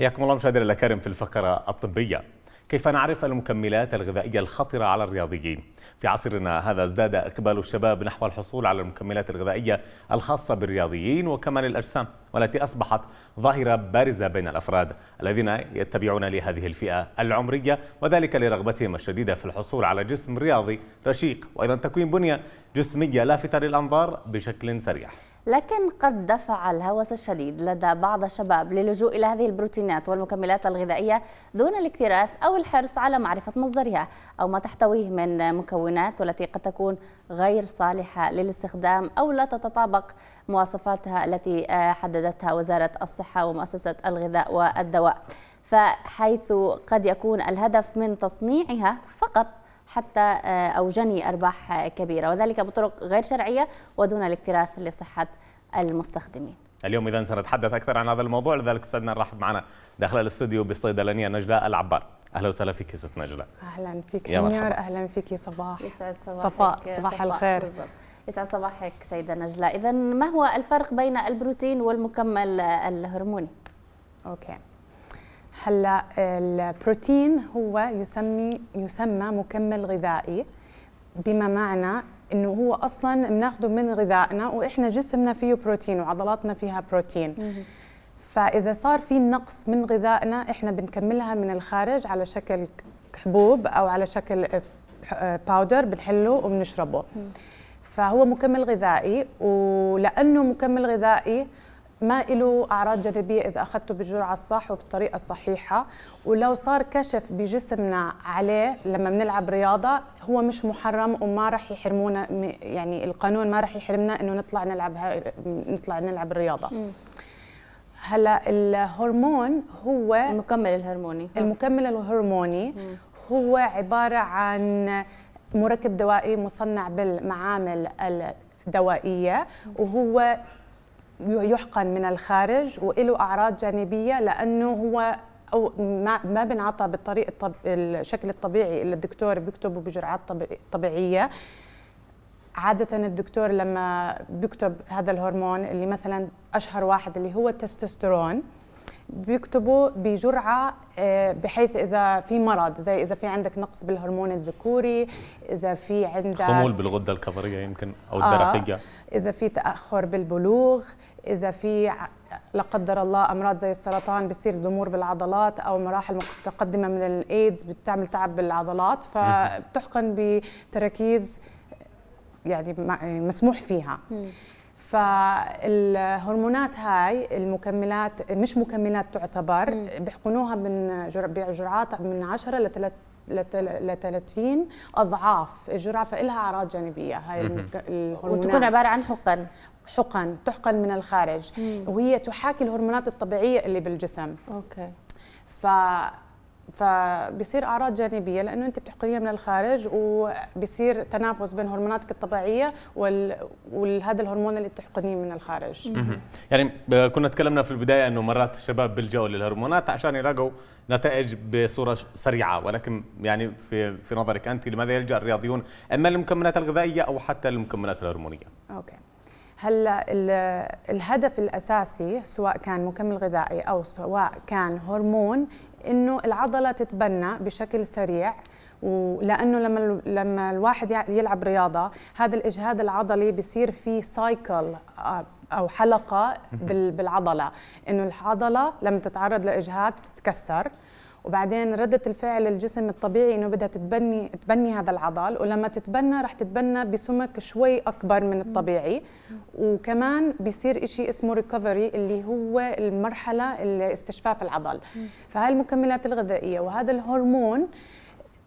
حياكم الله مشاهدينا الكرام في الفقره الطبيه كيف نعرف المكملات الغذائيه الخطره على الرياضيين في عصرنا هذا ازداد إقبال الشباب نحو الحصول على المكملات الغذائية الخاصة بالرياضيين وكمال الأجسام والتي أصبحت ظاهرة بارزة بين الأفراد الذين يتبعون لهذه الفئة العمرية وذلك لرغبتهم الشديدة في الحصول على جسم رياضي رشيق وأيضا تكوين بنية جسمية لافتة للأنظار بشكل سريع لكن قد دفع الهوس الشديد لدى بعض الشباب للجوء إلى هذه البروتينات والمكملات الغذائية دون الاكتراث أو الحرص على معرفة مصدرها أو ما تحتويه من مكملات المكونات والتي قد تكون غير صالحة للاستخدام أو لا تتطابق مواصفاتها التي آه، حددتها وزارة الصحة ومؤسسة الغذاء والدواء فحيث قد يكون الهدف من تصنيعها فقط حتى آه، أو جني أرباح كبيرة وذلك بطرق غير شرعية ودون الاكتراث لصحة المستخدمين اليوم إذا سنتحدث أكثر عن هذا الموضوع لذلك استاذنا نرحب معنا داخل الاستوديو بالصيدلانية نجلاء العبار اهلا وسهلا فيك ست نجلاء اهلا فيك يا اهلا فيك صباح يسعد صباحك صفاء صباح الخير يسعد صباحك سيده نجلاء اذا ما هو الفرق بين البروتين والمكمل الهرموني اوكي هلا البروتين هو يسمي يسمى مكمل غذائي بما معنى انه هو اصلا بناخده من غذائنا واحنا جسمنا فيه بروتين وعضلاتنا فيها بروتين فاذا صار في نقص من غذائنا احنا بنكملها من الخارج على شكل حبوب او على شكل باودر بنحله وبنشربه فهو مكمل غذائي ولانه مكمل غذائي ما له اعراض جانبيه اذا اخذته بالجرعه الصح وبالطريقه الصحيحه ولو صار كشف بجسمنا عليه لما بنلعب رياضه هو مش محرم وما راح يحرمونا يعني القانون ما راح يحرمنا انه نطلع نلعب نطلع نلعب الرياضه هلا الهرمون هو المكمل الهرموني اه المكمل الهرموني هو عباره عن مركب دوائي مصنع بالمعامل الدوائيه وهو يحقن من الخارج وله اعراض جانبيه لانه هو او ما ما بنعطى بالطريقه الشكل الطبيعي اللي الدكتور بيكتبه بجرعات طبيعيه عادة الدكتور لما بيكتب هذا الهرمون اللي مثلا أشهر واحد اللي هو التستوستيرون بيكتبوا بجرعة آه، بحيث إذا في مرض زي إذا في عندك نقص بالهرمون الذكوري إذا في عندك خمول بالغدة الكظرية يمكن أو آه، الدرقية آه إذا في تأخر بالبلوغ إذا في لا قدر الله أمراض زي السرطان بصير ضمور بالعضلات أو مراحل متقدمة من الإيدز بتعمل تعب بالعضلات فبتحقن بتركيز يعني مسموح فيها فالهرمونات هاي المكملات مش مكملات تعتبر بيحقنوها من بجرعات من 10 ل ل 30 اضعاف الجرعه فإلها اعراض جانبيه هاي الهرمونات وتكون عباره عن حقن حقن تحقن من الخارج وهي تحاكي الهرمونات الطبيعيه اللي بالجسم اوكي ف فبصير اعراض جانبيه لانه انت بتحقنيها من الخارج وبصير تنافس بين هرموناتك الطبيعيه وال... وهذا الهرمون اللي بتحقنيه من الخارج يعني كنا تكلمنا في البدايه انه مرات الشباب بيلجأوا للهرمونات عشان يلاقوا نتائج بصوره سريعه ولكن يعني في في نظرك انت لماذا يلجأ الرياضيون اما للمكملات الغذائيه او حتى للمكملات الهرمونيه اوكي هلا الهدف الاساسي سواء كان مكمل غذائي او سواء كان هرمون انه العضله تتبنى بشكل سريع ولانه لما لما الواحد يلعب رياضه هذا الاجهاد العضلي بصير في سايكل آه، او حلقه بالعضله انه العضله لما تتعرض لاجهاد بتتكسر وبعدين ردة الفعل الجسم الطبيعي انه بدها تتبني تبني هذا العضل ولما تتبنى رح تتبنى بسمك شوي اكبر من الطبيعي وكمان بيصير شيء اسمه ريكفري اللي هو المرحله اللي استشفاف العضل فهاي المكملات الغذائيه وهذا الهرمون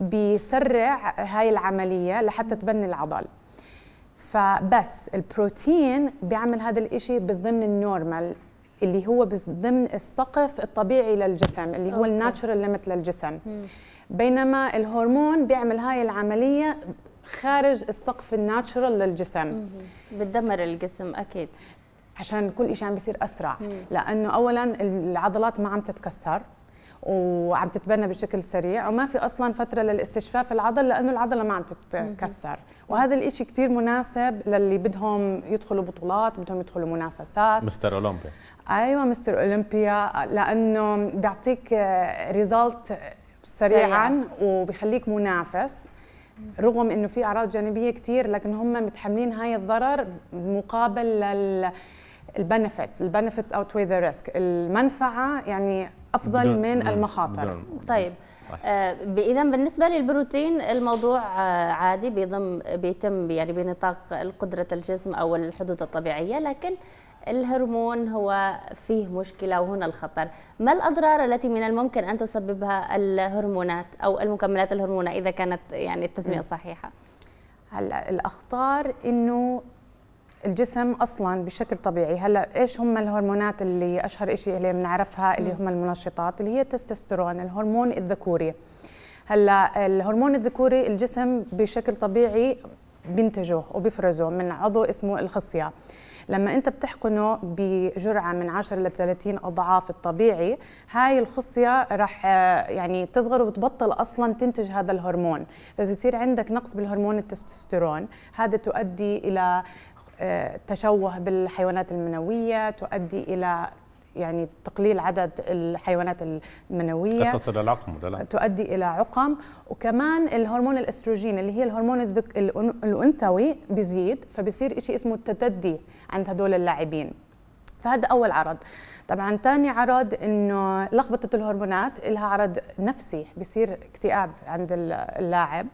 بيسرع هاي العمليه لحتى تبني العضل فبس البروتين بيعمل هذا الإشي بالضمن النورمال اللي هو ضمن السقف الطبيعي للجسم اللي هو الناتشرال ليميت للجسم بينما الهرمون بيعمل هاي العمليه خارج السقف الناتشرال للجسم بتدمر الجسم اكيد عشان كل شيء عم بيصير اسرع مم. لانه اولا العضلات ما عم تتكسر وعم تتبنى بشكل سريع وما في اصلا فتره للاستشفاف العضل لانه العضله ما عم تتكسر وهذا الإشي كثير مناسب للي بدهم يدخلوا بطولات بدهم يدخلوا منافسات مستر اولمبيا ايوه مستر اولمبيا لانه بيعطيك ريزلت آه، سريعا وبيخليك منافس رغم انه في اعراض جانبيه كثير لكن هم متحملين هاي الضرر مقابل لل البنفيتس البنفيتس وي ذا ريسك المنفعه يعني افضل من المخاطر طيب،, طيب آه اذا بالنسبه للبروتين الموضوع آه عادي بيضم بيتم يعني بنطاق قدره الجسم او الحدود الطبيعيه لكن الهرمون هو فيه مشكلة وهنا الخطر ما الأضرار التي من الممكن أن تسببها الهرمونات أو المكملات الهرمونية إذا كانت يعني التسمية صحيحة هلا الأخطار إنه الجسم اصلا بشكل طبيعي هلا ايش هم الهرمونات اللي اشهر شيء اللي بنعرفها اللي هم المنشطات اللي هي التستوستيرون الهرمون الذكوري هلا الهرمون الذكوري الجسم بشكل طبيعي بينتجه وبيفرزه من عضو اسمه الخصيه لما انت بتحقنه بجرعه من 10 ل 30 اضعاف الطبيعي هاي الخصيه راح آه، يعني تصغر وتبطل اصلا تنتج هذا الهرمون فبصير عندك نقص بالهرمون التستوستيرون هذا تؤدي الى آه، تشوه بالحيوانات المنويه تؤدي الى يعني تقليل عدد الحيوانات المنويه قد تصل الى عقم ولا لا تؤدي الى عقم وكمان الهرمون الاستروجين اللي هي الهرمون الذك... الانثوي بيزيد فبصير شيء اسمه التتدي عند هدول اللاعبين فهذا اول عرض طبعا ثاني عرض انه لخبطه الهرمونات لها عرض نفسي بصير اكتئاب عند اللاعب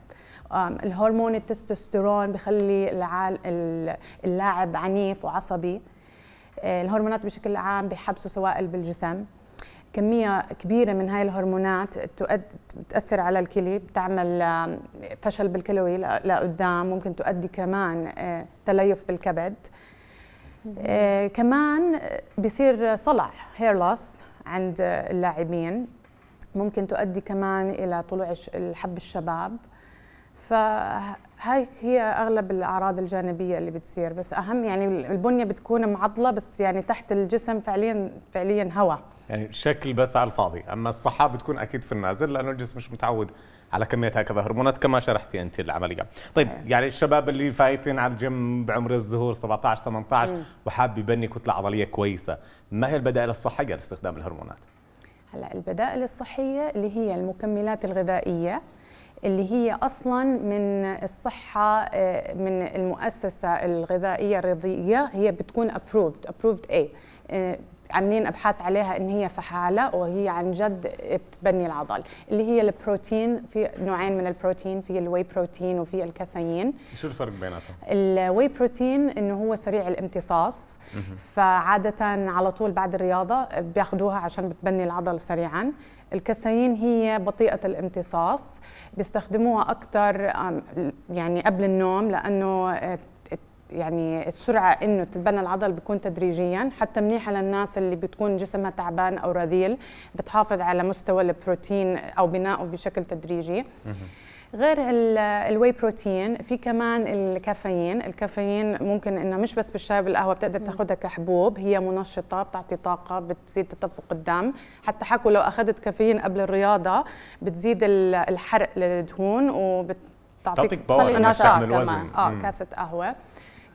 الهرمون التستوستيرون بخلي اللاعب عنيف وعصبي الهرمونات بشكل عام بيحبسوا سوائل بالجسم كمية كبيرة من هاي الهرمونات بتأثر على الكلي بتعمل فشل بالكلوي لقدام ممكن تؤدي كمان آه، تليف بالكبد آه، كمان بصير صلع هير لوس عند اللاعبين ممكن تؤدي كمان إلى طلوع حب الشباب فهاي هي اغلب الاعراض الجانبيه اللي بتصير بس اهم يعني البنيه بتكون معضله بس يعني تحت الجسم فعليا فعليا هواء يعني شكل بس على الفاضي اما الصحه بتكون اكيد في النازل لانه الجسم مش متعود على كميه هكذا هرمونات كما شرحتي انت العمليه طيب صحيح. يعني الشباب اللي فايتين على الجيم بعمر الزهور 17 18 وحاب يبني كتله عضليه كويسه ما هي البدائل الصحيه لاستخدام الهرمونات هلا البدائل الصحيه اللي هي المكملات الغذائيه اللي هي اصلا من الصحه آه، من المؤسسه الغذائيه الرياضيه هي بتكون ابروفد ابروفد اي عاملين ابحاث عليها ان هي فحاله وهي عن جد بتبني العضل اللي هي البروتين في نوعين من البروتين في الواي بروتين وفي الكاسيين شو الفرق بيناتهم الواي بروتين انه هو سريع الامتصاص فعاده على طول بعد الرياضه بياخذوها عشان بتبني العضل سريعا الكاسيين هي بطيئة الامتصاص بيستخدموها أكثر يعني قبل النوم لأنه يعني السرعه انه تتبنى العضل بيكون تدريجيا حتى منيحه للناس اللي بتكون جسمها تعبان او رذيل بتحافظ على مستوى البروتين او بنائه بشكل تدريجي غير الواي بروتين في كمان الكافيين الكافيين ممكن انه مش بس بالشاي بالقهوه بتقدر تاخذها كحبوب هي منشطه بتعطي طاقه بتزيد تدفق الدم حتى حكوا لو اخذت كافيين قبل الرياضه بتزيد الحرق للدهون وبتعطيك تعطيك باور نشاط كمان اه كاسه قهوه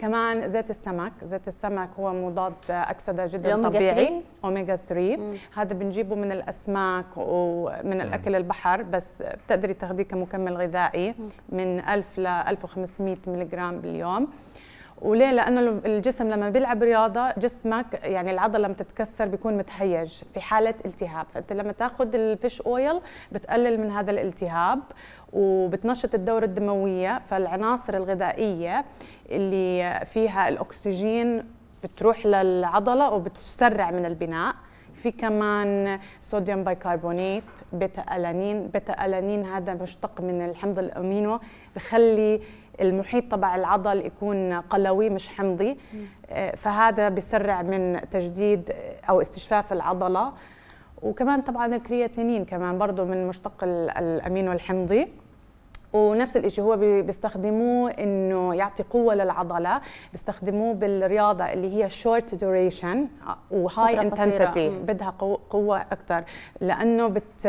كمان زيت السمك زيت السمك هو مضاد اكسده جدا طبيعي اوميجا 3 هذا بنجيبه من الاسماك ومن الاكل مم. البحر بس بتقدري تاخذيه كمكمل غذائي مم. من 1000 ل 1500 ملغ باليوم مم. وليه لانه الجسم لما بيلعب رياضه جسمك يعني العضله لما تتكسر بيكون متهيج في حاله التهاب فانت لما تاخذ الفيش اويل بتقلل من هذا الالتهاب وبتنشط الدورة الدموية فالعناصر الغذائية اللي فيها الأكسجين بتروح للعضلة وبتسرع من البناء في كمان صوديوم بايكربونات بيتا ألانين بيتا ألانين هذا مشتق من الحمض الأمينو بخلي المحيط تبع العضل يكون قلوي مش حمضي آه، فهذا بيسرع من تجديد او استشفاف العضله وكمان طبعا الكرياتينين كمان برضه من مشتق الامين الحمضي ونفس الشيء هو بيستخدموه انه يعطي قوه للعضله بيستخدموه بالرياضه اللي هي شورت دوريشن وهاي انتنسيتي بدها قوه اكثر لانه بت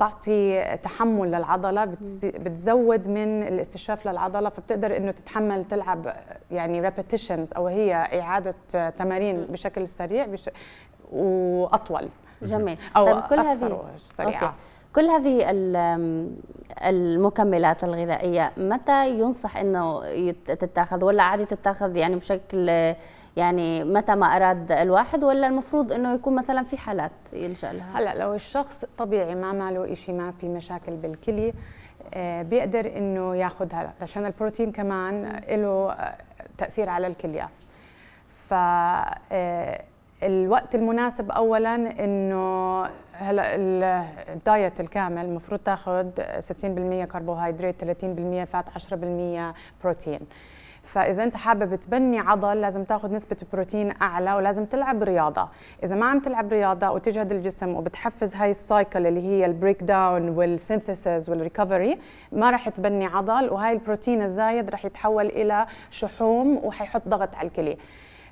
بتعطي تحمل للعضله بتزود من الاستشفاف للعضله فبتقدر انه تتحمل تلعب يعني ريبيتيشنز او هي اعاده تمارين بشكل سريع بش... واطول جميل او طيب كل هذه سريعه أوكي. كل هذه المكملات الغذائية متى ينصح أنه تتاخذ ولا عادي تتاخذ يعني بشكل يعني متى ما أراد الواحد ولا المفروض أنه يكون مثلا في حالات يلجأ لها هلأ لو الشخص طبيعي ما ماله إشي ما في مشاكل بالكلي آه، بيقدر أنه ياخذها عشان البروتين كمان له آه، تأثير على الكلية فالوقت آه، المناسب اولا انه هلا الدايت الكامل المفروض تاخذ 60% كربوهيدرات 30% فات 10% بروتين فاذا انت حابب تبني عضل لازم تاخذ نسبه بروتين اعلى ولازم تلعب رياضه اذا ما عم تلعب رياضه وتجهد الجسم وبتحفز هاي السايكل اللي هي البريك داون والسينثيسز والريكفري ما راح تبني عضل وهاي البروتين الزايد راح يتحول الى شحوم وحيحط ضغط على الكليه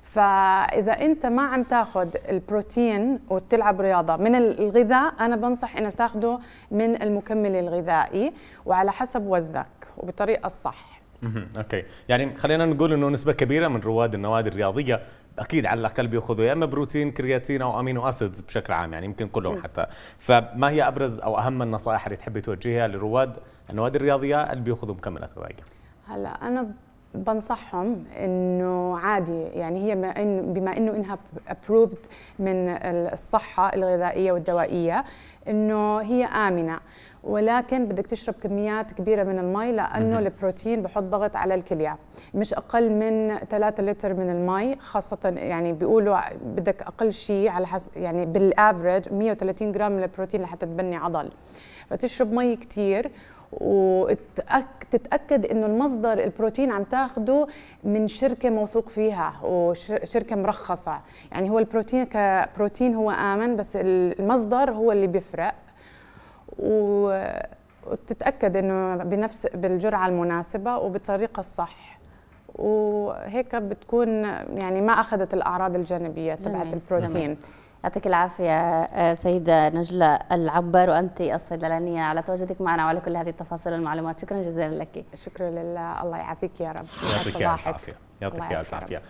فاذا انت ما عم تاخذ البروتين وتلعب رياضه من الغذاء انا بنصح انك تاخده من المكمل الغذائي وعلى حسب وزنك وبالطريقه الصح اوكي يعني خلينا نقول انه نسبه كبيره من رواد النوادي الرياضيه اكيد على الاقل بياخذوا يا اما بروتين كرياتين او امينو اسيدز بشكل عام يعني يمكن كلهم حتى فما هي ابرز او اهم النصائح اللي تحبي توجهيها لرواد النوادي الرياضيه اللي بياخذوا مكملات غذائيه هلا انا بنصحهم انه عادي يعني هي بما انه, بما إنه انها ابروفد من الصحه الغذائيه والدوائيه انه هي امنه ولكن بدك تشرب كميات كبيره من المي لانه البروتين بحط ضغط على الكليه مش اقل من 3 لتر من المي خاصه يعني بيقولوا بدك اقل شيء على حس يعني بالافرج 130 جرام من البروتين لحتى تبني عضل فتشرب مي كثير وتتاكد انه المصدر البروتين عم تاخده من شركه موثوق فيها وشركه مرخصه يعني هو البروتين كبروتين هو امن بس المصدر هو اللي بيفرق وتتاكد انه بنفس بالجرعه المناسبه وبالطريقه الصح وهيك بتكون يعني ما اخذت الاعراض الجانبيه تبعت البروتين جميل. يعطيك العافية آه، سيدة نجلة العبر وأنت الصيدلانية على تواجدك معنا وعلى كل هذه التفاصيل والمعلومات شكرا جزيلا لك شكرا لله الله يعافيك يا رب يعطيك العافية يعطيك العافية